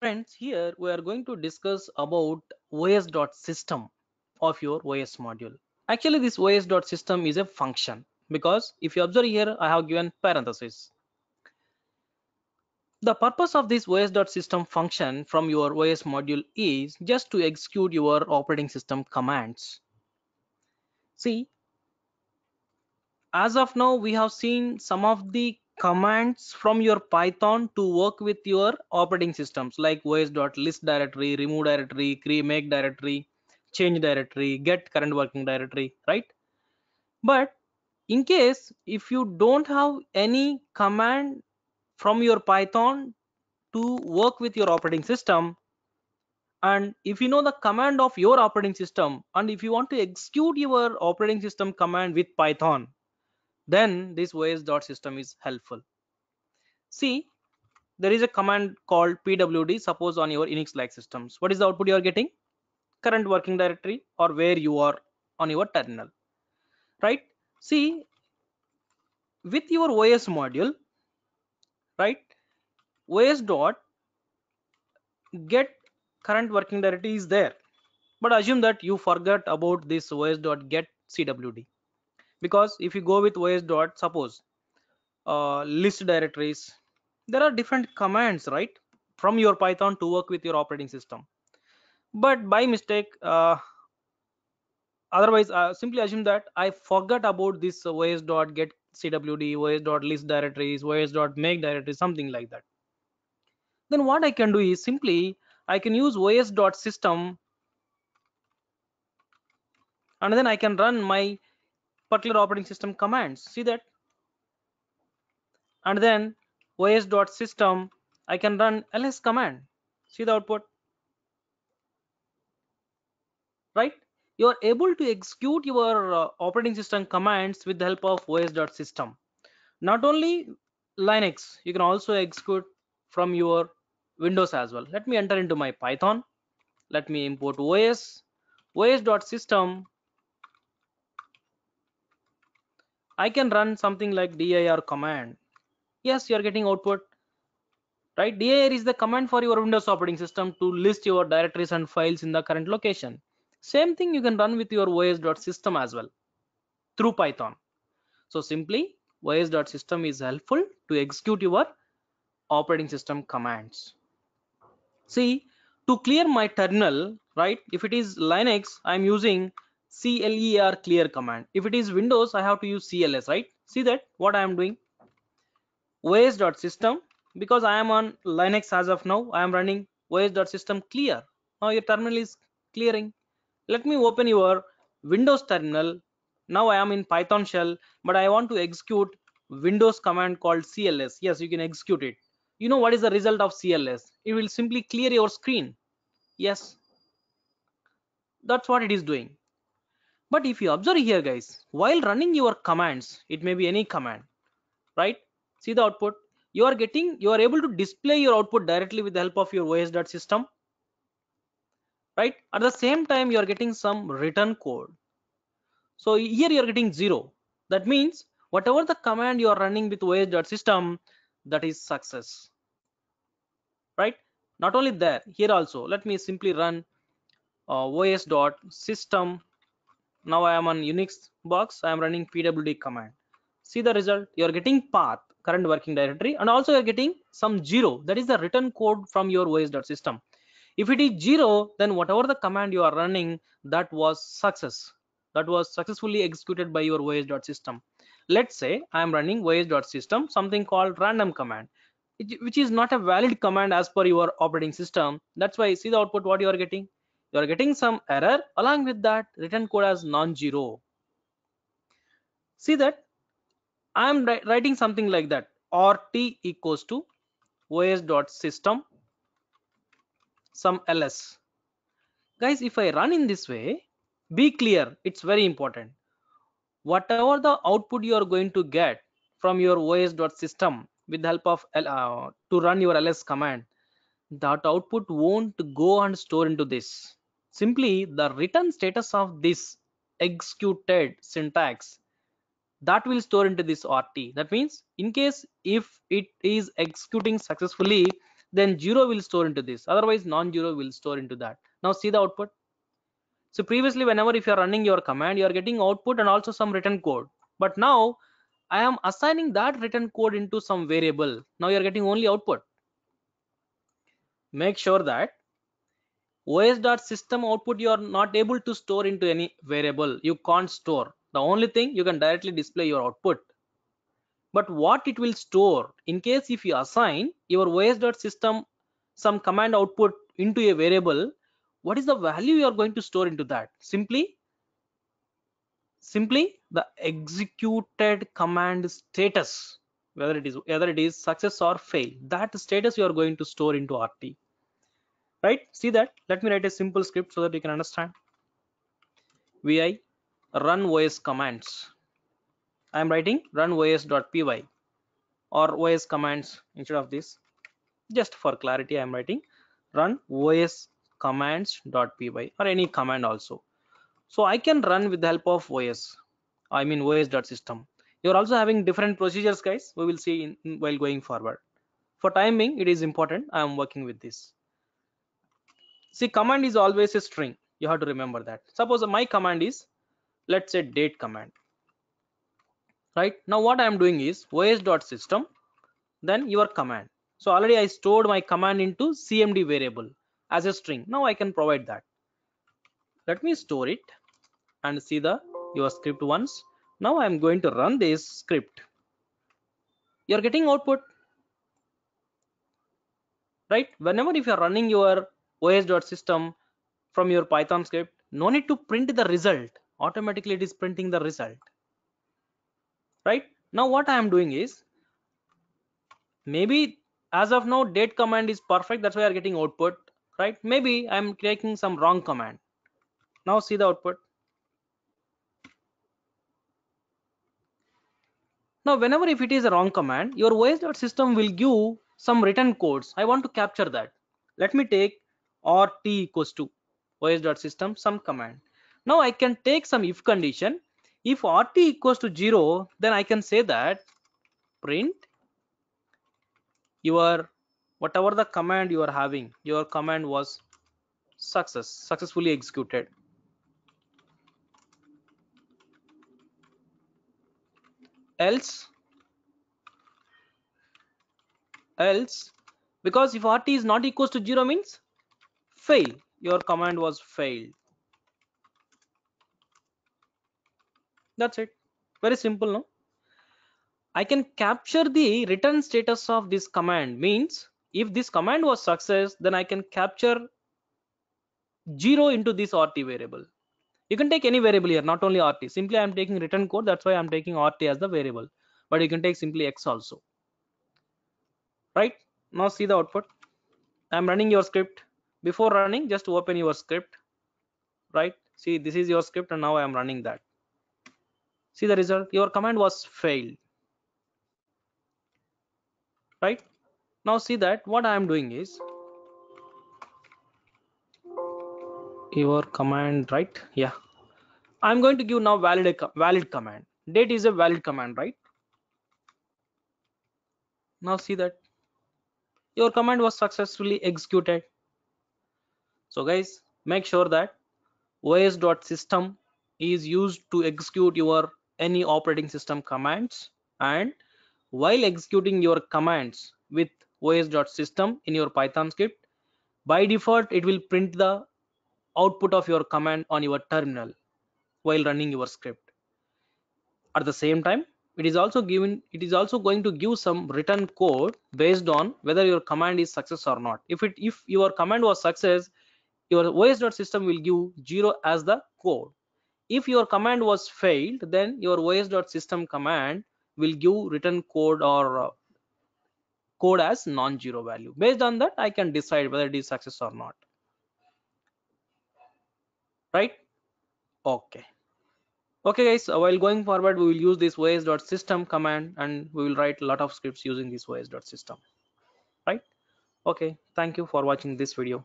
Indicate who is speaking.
Speaker 1: Friends, here we are going to discuss about os.system of your OS module. Actually, this os.system is a function because if you observe here, I have given parentheses. The purpose of this os.system function from your OS module is just to execute your operating system commands. See, as of now, we have seen some of the commands from your python to work with your operating systems like os.list directory remove directory create make directory change directory get current working directory right but in case if you don't have any command from your python to work with your operating system and if you know the command of your operating system and if you want to execute your operating system command with python then this os dot system is helpful see there is a command called pwd suppose on your unix like systems what is the output you are getting current working directory or where you are on your terminal right see with your os module right os dot get current working directory is there but assume that you forget about this os dot get cwd because if you go with os dot suppose uh, list directories there are different commands right from your python to work with your operating system but by mistake uh, otherwise uh, simply assume that i forgot about this os dot get cwd os dot list directories os dot make directories something like that then what i can do is simply i can use os dot system and then i can run my particular operating system commands see that and then os.system i can run ls command see the output right you are able to execute your uh, operating system commands with the help of os.system not only linux you can also execute from your windows as well let me enter into my python let me import os os.system I can run something like dir command. Yes, you are getting output, right? dir is the command for your Windows operating system to list your directories and files in the current location. Same thing you can run with your os.system as well through Python. So simply os.system is helpful to execute your operating system commands. See, to clear my terminal, right? If it is Linux, I'm using cler clear command if it is windows i have to use cls right see that what i am doing os.system because i am on linux as of now i am running os.system clear now your terminal is clearing let me open your windows terminal now i am in python shell but i want to execute windows command called cls yes you can execute it you know what is the result of cls it will simply clear your screen yes that's what it is doing but if you observe here guys while running your commands it may be any command right see the output you are getting you are able to display your output directly with the help of your os.system right at the same time you are getting some return code so here you are getting zero that means whatever the command you are running with os.system that is success right not only there here also let me simply run uh, os.system now i am on unix box i am running pwd command see the result you are getting path current working directory and also you're getting some zero that is the written code from your os.system if it is zero then whatever the command you are running that was success that was successfully executed by your os.system let's say i am running os.system something called random command which is not a valid command as per your operating system that's why see the output what you are getting you are getting some error along with that written code as non-zero see that i'm writing something like that or t equals to os dot system some ls guys if i run in this way be clear it's very important whatever the output you are going to get from your os dot system with the help of L, uh, to run your ls command that output won't go and store into this Simply the return status of this executed syntax that will store into this RT. That means in case if it is executing successfully, then zero will store into this. Otherwise non-zero will store into that. Now see the output. So previously whenever if you are running your command, you are getting output and also some written code. But now I am assigning that written code into some variable. Now you are getting only output. Make sure that os dot system output you are not able to store into any variable you can't store the only thing you can directly display your output but what it will store in case if you assign your os dot system some command output into a variable what is the value you are going to store into that simply simply the executed command status whether it is whether it is success or fail that status you are going to store into rt right see that let me write a simple script so that you can understand vi run os commands i am writing run os.py or os commands instead of this just for clarity i am writing run os commands.py or any command also so i can run with the help of os i mean os.system you're also having different procedures guys we will see in, while going forward for timing it is important i am working with this see command is always a string you have to remember that suppose my command is let's say date command right now what i am doing is os.system then your command so already i stored my command into cmd variable as a string now i can provide that let me store it and see the your script once now i am going to run this script you're getting output right whenever if you're running your os.system from your Python script. No need to print the result. Automatically it is printing the result. Right? Now what I am doing is, maybe as of now date command is perfect. That's why I are getting output. Right? Maybe I'm taking some wrong command. Now see the output. Now, whenever if it is a wrong command, your OS.system will give some written codes. I want to capture that. Let me take or t equals to os dot system some command now i can take some if condition if rt equals to 0 then i can say that print your whatever the command you are having your command was success successfully executed else else because if rt is not equals to 0 means fail your command was failed that's it very simple no i can capture the return status of this command means if this command was success then i can capture zero into this rt variable you can take any variable here not only rt simply i'm taking return code that's why i'm taking rt as the variable but you can take simply x also right now see the output i'm running your script before running just open your script right see this is your script and now i am running that see the result your command was failed right now see that what i am doing is your command right yeah i'm going to give now valid valid command date is a valid command right now see that your command was successfully executed so guys make sure that os.system is used to execute your any operating system commands and while executing your commands with os.system in your python script by default it will print the output of your command on your terminal while running your script at the same time it is also given it is also going to give some written code based on whether your command is success or not if it if your command was success your voice system will give 0 as the code if your command was failed then your system command will give return code or uh, code as non-zero value based on that i can decide whether it is success or not right okay okay guys so uh, while going forward we will use this system command and we will write a lot of scripts using this system. right okay thank you for watching this video